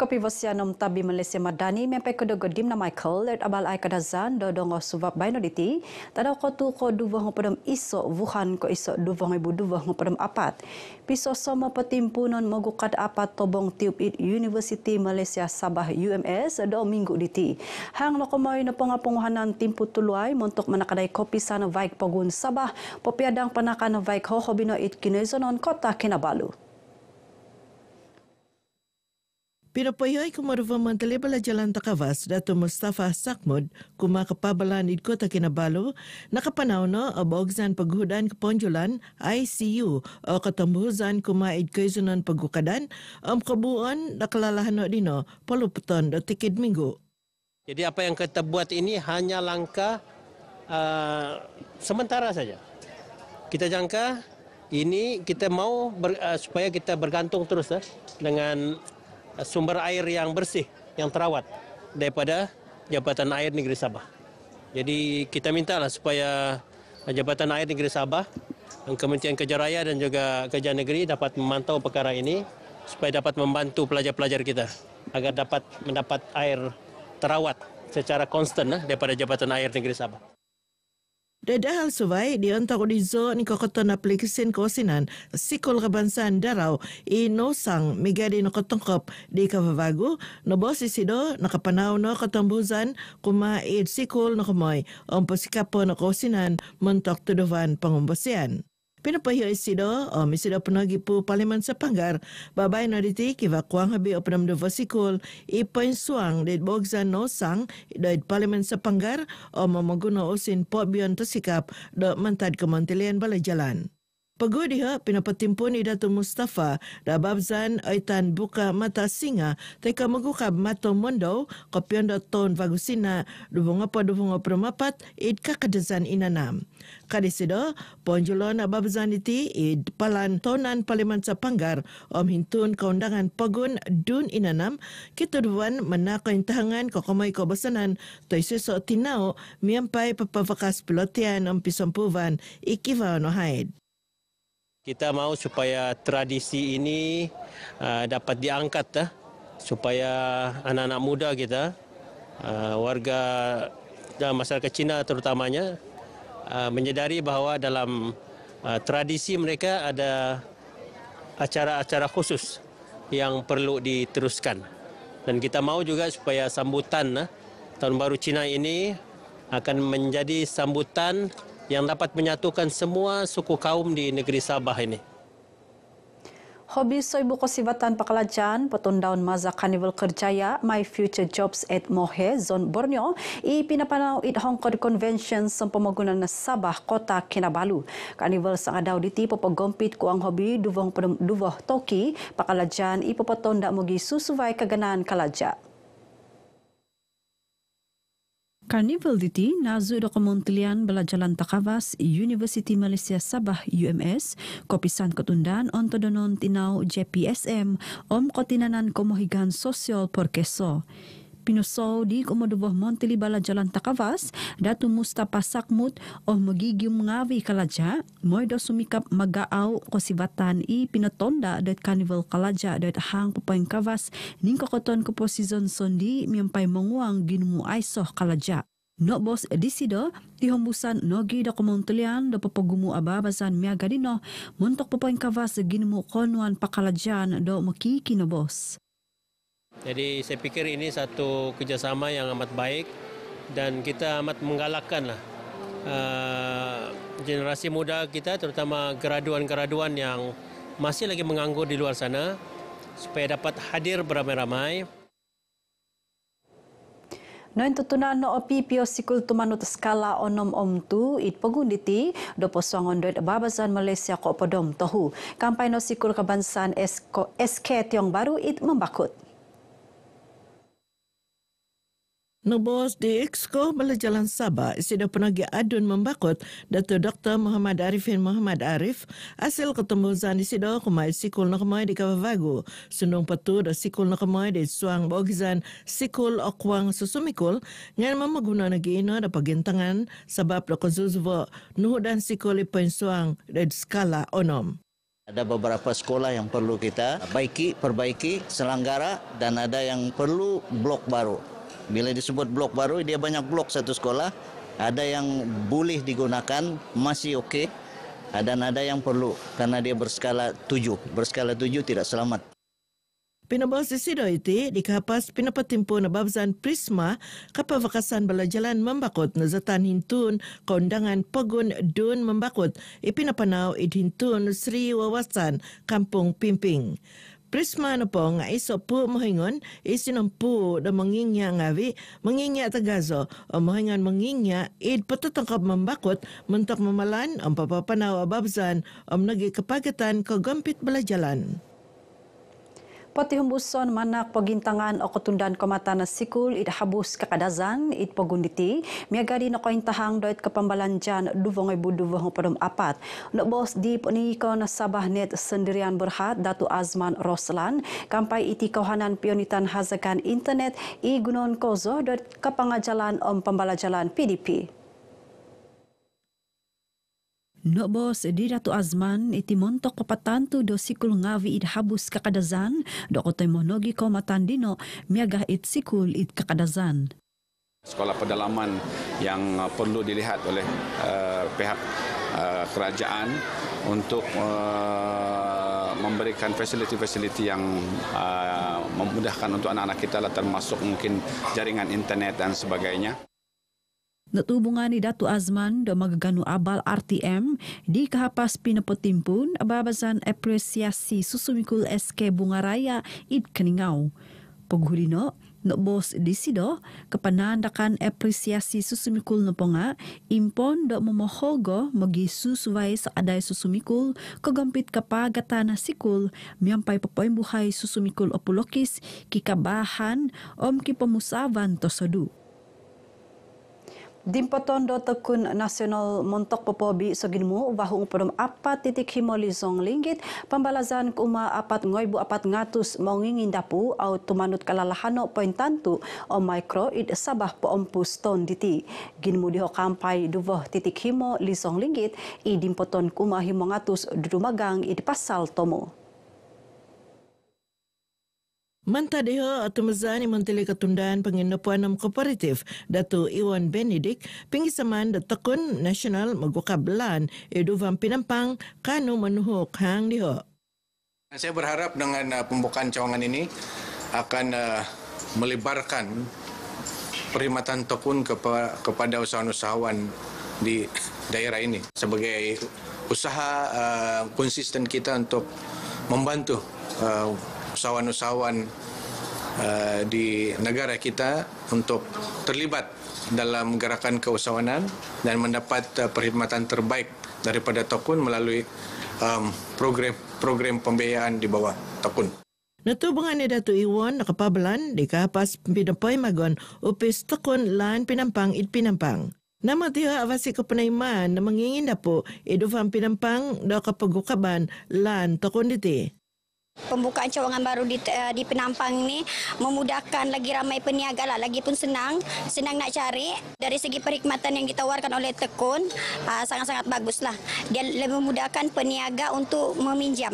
kopi vosia nom tabi Malaysia Madani mempai kedo gedim na Michael let abal ai kadazan do dongo suvap bai noditi tada ko tu ko duwa ho padam iso Wuhan ko iso duwa ho ibu duwa ho padam apat piso somo petimpunan magukat apat tobong tiup it University Malaysia Sabah UMS do minggu diti hang no komoi no pangapunguhanan timpu tuluai montok manakadai kopi sana vaik pagun Sabah popiadang panakan vaik ho hobino it kinezonon kota Kinabalu Pinapoyoy ko maruwa mantalibala jalan takawas dato Mustafa Sakmud kuma kapabalan idko ta kinabalo nakapanaw no eh, abogzan paghudan kaponjulan ICU o eh, katambuhuzan kuma idko izunan pagukadan am eh, kabuan nakalalahan no dino polupton do tikid minggu. Jadi apa yang kita buat ini hanya langkah uh, sementara saja. Kita jangka ini kita mau ber, uh, supaya kita bergantung terus eh, dengan Eh, sumber air yang bersih, yang terawat daripada Jabatan Air Negeri Sabah. Jadi kita minta lah supaya eh, Jabatan Air Negeri Sabah, Kementerian Kejaraya dan juga Kerja Negeri dapat memantau perkara ini supaya dapat membantu pelajar-pelajar kita agar dapat mendapat air terawat secara konstan eh, daripada Jabatan Air Negeri Sabah. Dadahal subay, di anta ko dizo ni kokoto na plikisin kosinan, sikol kabansan daraw, inosang migadi no kotongkop di kababago, no bosi sido, nakapanaw no katambusan, kumaid sikol no kumoy, ang pasikapo no kosinan, montok tuduvan pangumbasian. Pinapa hiyo isido, o um, misido penagi po Parlimen Sepanggar. Panggar, babay na diti kiva kuang habi o penam dovo sikul, ipain e suang di bogza no sang di Parlimen Sepanggar Panggar, um, o mamaguna usin po biyon to sikap do mantad kemantilian bala jalan. Pagod iha pinapatimpon ni Dato Mustafa da babzan aitan buka mata singa teka magukab mato mondo kopyon da ton vagusina dubunga pa dubunga pramapat id kakadazan inanam. Kadisido, ponjulo na babzan iti id palan tonan paliman sa panggar om hintun kaundangan pagun dun inanam kituduan manako intahangan kakamay kabasanan to isuso tinao miyampay papavakas pilotian om pisampuvan ikiva no haid. Kita mau supaya tradisi ini uh, dapat diangkat uh, supaya anak-anak muda kita, uh, warga dan masyarakat Cina terutamanya uh, menyadari bahwa dalam uh, tradisi mereka ada acara-acara khusus yang perlu diteruskan. Dan kita mau juga supaya sambutan eh, Tahun Baru Cina ini akan menjadi sambutan yang dapat menyatukan semua suku kaum di negeri Sabah ini. Hobi soy buku sifatan pakalajan, patun daun maza kanibal kerjaya, my future jobs at Mohe, zon Borneo, i pinapanaw it Hong Kong Convention sa na Sabah, kota Kinabalu. Kanibal sa adaw diti, papagompit hobi duwang duwah toki, pakalajan, ipapatunda mogi susuai kaganaan kalajan. Carnival Diti nazu do kementerian belajalan takawas University Malaysia Sabah UMS kopisan ketundan onto donon tinau JPSM om kotinanan komohigan sosial porkeso. Pinusol di montili Montilibala Jalan Takavas, Datu Mustafa Sakmut oh magigim ngawi kalaja, moy do sumikap magaau kosibatan i pinatonda dat Carnival Kalaja dat Hang Kupoing Kavas ning kokoton ko posizon sondi miyampay manguang ginumu aisoh kalaja. No bos edisido, dihombusan nogi da kumuntulian da papagumu ababasan miya gadino, montok papoing kavas ginumu konwan pakalajan do no bos. Jadi saya pikir ini satu kerjasama yang amat baik dan kita amat menggalakkan uh, generasi muda kita terutama geraduan-geraduan yang masih lagi menganggur di luar sana supaya dapat hadir beramai-ramai. Noin tutuna no opi pio sikul manut skala onom om tu it pengunditi do posongon doit babasan Malaysia ko podom tohu. Kampai no sikul kebansan SK Tiong Baru it membakut. Nubos di Exco Bala Jalan Sabah sida penagi adun membakut datu Dr. Muhammad Arifin Muhammad Arif hasil ketemu zani sida kumai sikul na kumai di Kabavago sundung petu da sikul na kumai di suang bogizan sikul okwang susumikul ngan mamaguna nagi ina da pagintangan sebab da kuzuzwa nuh dan sikul ipain suang da skala onom ada beberapa sekolah yang perlu kita baiki, perbaiki, selanggara, dan ada yang perlu blok baru. Bila disebut blok baru, dia banyak blok satu sekolah. Ada yang boleh digunakan, masih oke. Okay. Dan ada yang perlu, karena dia berskala tujuh. Berskala tujuh tidak selamat. Pinabas di Sido itu di kapas pinapa timpo babzan Prisma kapal vakasan bala jalan membakut nazatan hintun kondangan pegun dun membakut ipinapanau idhintun Sri Wawasan Kampung Pimping. Prisma na po nga iso po mahingon, isin ang po na mangingya nga vi, mangingya tagazo, o eh, mahingon mangingya, id patutangkap mambakot, mantok mamalan, ang papapanaw ababzan, ang nagikapagatan kagampit balajalan. jalan. Pati Humbuson manak pagintangan o katundan kamata na sikul idahabus kakadazan it pagunditi. Miagari na kointahang doit kapambalanjan duwang ay buduwang padom apat. Na bos di poniko na sabah net sendirian berhat datu Azman Roslan. Kampai iti kauhanan pionitan hazakan internet i gunon kozo doit kapangajalan om pambalajalan PDP. No bos, di Ratu Azman, iti montok kapatanto do sikul ngawi id habus kakadazan, do kotoy monogi ko matandino, miagah it sikul id kakadazan. Sekolah pedalaman yang uh, perlu dilihat oleh uh, pihak uh, kerajaan untuk uh, memberikan fasiliti-fasiliti yang uh, memudahkan untuk anak-anak kita lah, termasuk mungkin jaringan internet dan sebagainya. Natubungan ni Datu Azman do magaganu abal RTM di kahapas pinapotimpun ababasan apresiasi susumikul SK Bunga Raya id Keningau. Pagulino, no bos di sido kepanandakan apresiasi susumikul neponga impon do memohogo magi susuwai seadai susumikul kagampit kapagatan sikul miampai buhay susumikul opulokis kikabahan om kipamusavan tosodu. Dimpaton do tekun nasional montok popobi soginmu wahung perum apa titik himolizong linggit pembalasan kuma apat ngoibu apat ngatus mongingin dapu au tumanut kalalahano poin tantu o micro id sabah poompus ton diti. Ginmu diho kampai duvoh titik himolizong linggit i dimpaton kuma himongatus dudumagang id pasal tomo. Mantah dia atau mezani mentile ketundan penginapuan nam kooperatif Datu Iwan Benedict pinggi saman de nasional maguka belan edu vam pinampang kanu menuhuk hang diho. Saya berharap dengan uh, pembukaan cawangan ini akan uh, melebarkan perkhidmatan tokun kepada usahawan-usahawan di daerah ini sebagai usaha uh, konsisten kita untuk membantu uh, usahawan-usahawan uh, di negara kita untuk terlibat dalam gerakan keusahawanan dan mendapat uh, perkhidmatan terbaik daripada Tokun melalui program-program um, pembiayaan di bawah Tokun. Natu bungani Datu Iwan nakapabalan di kapas pinapoy magon upis Tokun lan pinampang it pinampang. Nama tiha awasi ko panayman na mangingin na po, edo pinampang do kapagukaban lan Tokun diti. Pembukaan cawangan baru di, uh, di Penampang ini memudahkan lagi ramai peniaga lah. Lagi pun senang, senang nak cari. Dari segi perkhidmatan yang ditawarkan oleh Tekun, uh, sangat-sangat bagus lah. Dia lebih memudahkan peniaga untuk meminjam.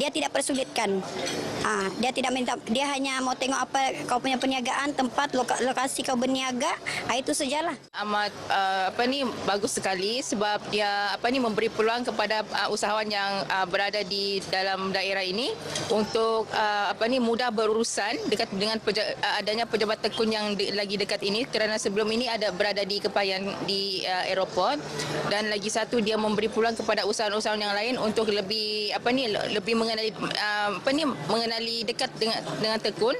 Dia tidak persulitkan. Uh, dia tidak minta, dia hanya mau tengok apa kau punya peniagaan, tempat, loka, lokasi kau berniaga. Uh, itu lah. Amat uh, apa ni bagus sekali sebab dia apa ni memberi peluang kepada uh, usahawan yang uh, berada di dalam daerah ini untuk uh, apa ni mudah berurusan dekat dengan peja, uh, adanya pejabat tekun yang de, lagi dekat ini kerana sebelum ini ada berada di kepayan di uh, aeroport dan lagi satu dia memberi peluang kepada usahawan-usahawan yang lain untuk lebih apa ni lebih mengenali uh, apa ni mengenali dekat dengan dengan tekun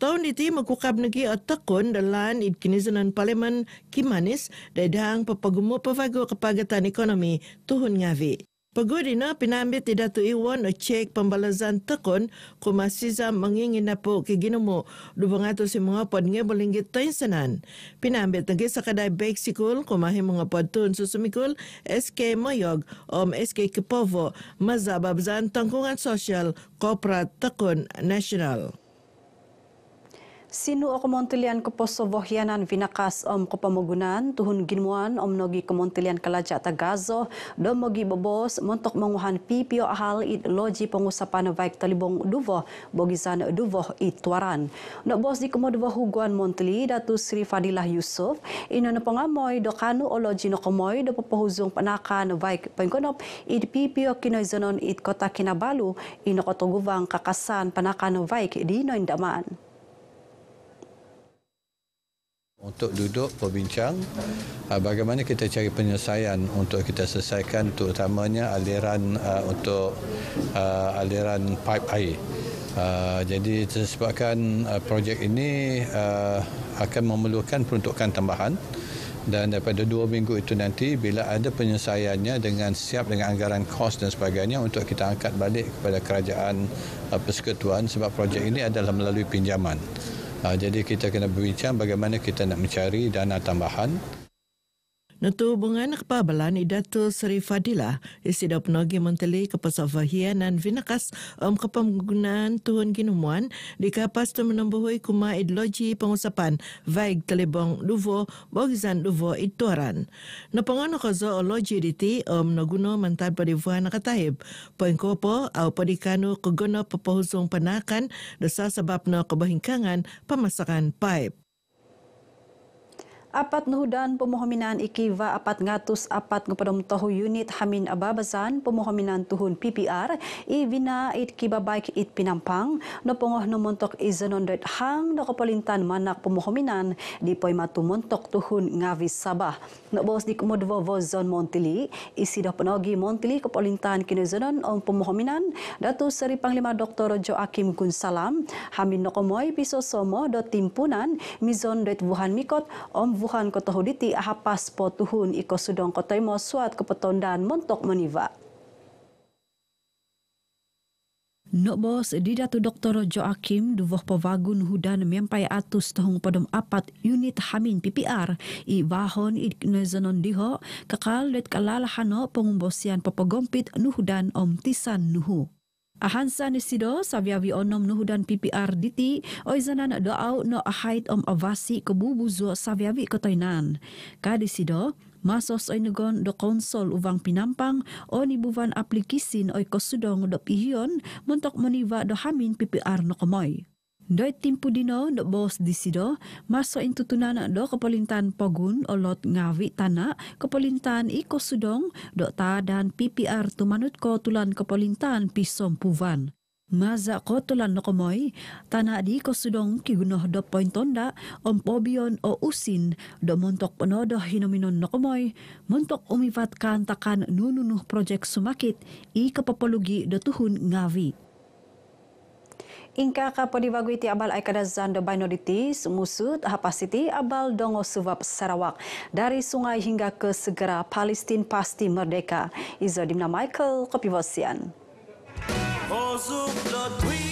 Tahun ini, mengukap negeri Tekun dalam ikinizanan parlimen Kimanis dan dahang pepagumu pevago kepagatan ekonomi Tuhun Ngavi. Pagod na pinamit ni Dato Iwan o check pambalazan takon kumasiza mangingin na po kay ginumo dubangato si mga pod nga balinggit tayo sanan. Pinamit na sa kaday Bexicol kumahi mga pod tun susumikol SK Mayog o SK Kipovo mazababzan tangkungan social kopra takon national. Sinu o komontilian ko po so vohyanan vinakas om kopamugunan, tuhon ginmuan om nogi komontilian kalaja tagazo, domogi bobos, montok manguhan pipio ahal it loji pengusapan baik talibong duvo, bogisan duvo itwaran. No bos di komoduvo huguan montili datu Sri Fadilah Yusuf, ino na pangamoy do kanu o loji no komoy do popohuzong panakan baik pengkonop it pipio kinoizonon it kota kinabalu, ino kotoguvang kakasan panakan baik di noindaman. untuk duduk berbincang uh, bagaimana kita cari penyelesaian untuk kita selesaikan terutamanya aliran uh, untuk uh, aliran pipe air. jadi disebabkan projek ini akan memerlukan peruntukan tambahan dan daripada dua minggu itu nanti bila ada penyelesaiannya dengan siap dengan anggaran kos dan sebagainya untuk kita angkat balik kepada kerajaan persekutuan sebab projek ini adalah melalui pinjaman. Ah, jadi kita kena berbincang bagaimana kita nak mencari dana tambahan Nutu hubungan kepabalan Idatu Seri Fadilah, isi da penogi menteri kepesofahian dan vinakas um, kepemgunaan Tuhan Ginumuan di kapas tu menembuhi kuma ideologi pengusapan Vaig Telebong Duvo Bogizan Duvo Ituaran. Nepongan kozo oloji diti um, naguno mantan padivuhan nakataib. Poin kopo au padikanu kegono pepohusung penakan desa sebab no kebahingkangan pemasakan pipe. Apat nuhudan pumuhaminan ikiva apat ngatus apat ngupadom tohu unit hamin ababasan pumuhaminan tuhun PPR ivina it kiba it pinampang no pungoh no montok izanon hang no kapalintan manak pumuhaminan di poy matumontok tuhun ngavis sabah no bos di kumodvo vozon montili isida panogi montili kapalintan kinizanon ang pumuhaminan datu sari panglima doktor Joakim Gunsalam hamin no komoy piso somo dot timpunan mizon dot buhan mikot om Wuhan ko tahuditi ahapas po tuhun iko sudong ko tay suat kepetondan montok meniva. Nok bos didatu Dr. Joakim duvoh pavagun hudan miampai atus tahung padom apat unit hamin PPR i wahon i nezonon diho kekal det kalalahano pengumbosian papagompit nuhudan om tisan nuhu. Ahansa ni sido savia vi onom nuhudan PPR DT oizanan doau no ahait om avasi ke bubu zo savia vi kotoinan. Kadi sido masos oi negon do konsol uvang pinampang oni buvan aplikisin oi kosudong do pihion montok moniva do hamin PPR no komoi. Doi timpu dino dok bos di sido maso intu tunana do kepolintan pogun olot ngawi tana kepolintan iko sudong dok ta dan PPR tumanut ko tulan kepolintan pisom puvan. Maza ko tulan no komoy, tana di iko sudong kigunoh dok point tonda om pobion o usin dok montok penodo hinominon no komoy, montok umifat takan nununuh projek sumakit i kepopologi dok tuhun ngawi. Inka ka podi bagu iti abal ay kada zando binority musut hapasiti abal dongo suwap Sarawak dari sungai hingga ke segera Palestin pasti merdeka. Izo dimna Michael Kopivosian. Oh,